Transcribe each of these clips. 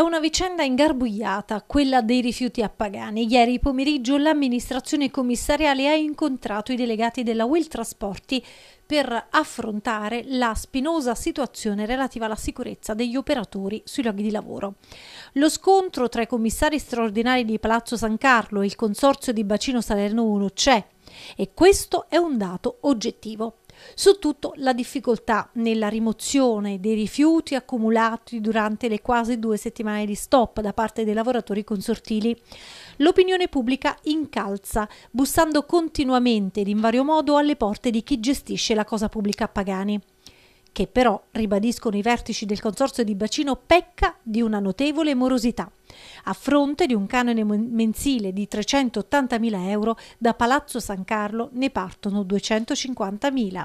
È una vicenda ingarbugliata, quella dei rifiuti a Pagani. Ieri pomeriggio l'amministrazione commissariale ha incontrato i delegati della Will Trasporti per affrontare la spinosa situazione relativa alla sicurezza degli operatori sui luoghi di lavoro. Lo scontro tra i commissari straordinari di Palazzo San Carlo e il consorzio di Bacino Salerno 1 c'è e questo è un dato oggettivo su tutto la difficoltà nella rimozione dei rifiuti accumulati durante le quasi due settimane di stop da parte dei lavoratori consortili. L'opinione pubblica incalza, bussando continuamente ed in vario modo alle porte di chi gestisce la cosa pubblica a Pagani che però, ribadiscono i vertici del consorzio di bacino, pecca di una notevole morosità, a fronte di un canone mensile di 380.000 euro da Palazzo San Carlo ne partono 250.000.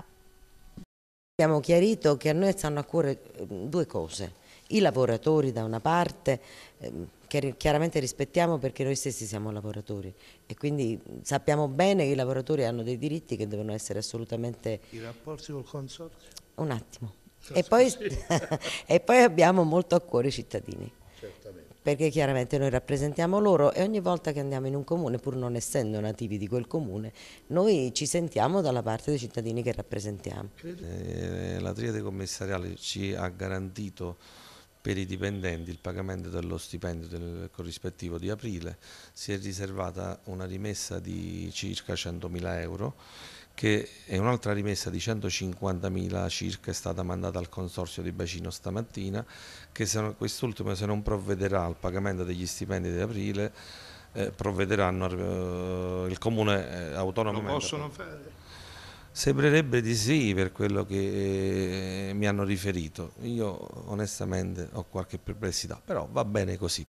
Abbiamo chiarito che a noi stanno a cuore ehm, due cose, i lavoratori da una parte, ehm, che chiaramente rispettiamo perché noi stessi siamo lavoratori e quindi mhmm, sappiamo bene che i lavoratori hanno dei diritti che devono essere assolutamente... I rapporti col consorzio? Un attimo. E poi, e poi abbiamo molto a cuore i cittadini perché chiaramente noi rappresentiamo loro e ogni volta che andiamo in un comune, pur non essendo nativi di quel comune, noi ci sentiamo dalla parte dei cittadini che rappresentiamo. Eh, la triade commissariale ci ha garantito per i dipendenti il pagamento dello stipendio del corrispettivo di aprile si è riservata una rimessa di circa 100.000 euro che è un'altra rimessa di 150.000 circa è stata mandata al consorzio di bacino stamattina che quest'ultimo se non provvederà al pagamento degli stipendi di aprile eh, provvederanno eh, il comune eh, autonomamente. Lo possono fare. Sembrerebbe di sì per quello che eh, mi hanno riferito. Io onestamente ho qualche perplessità, però va bene così.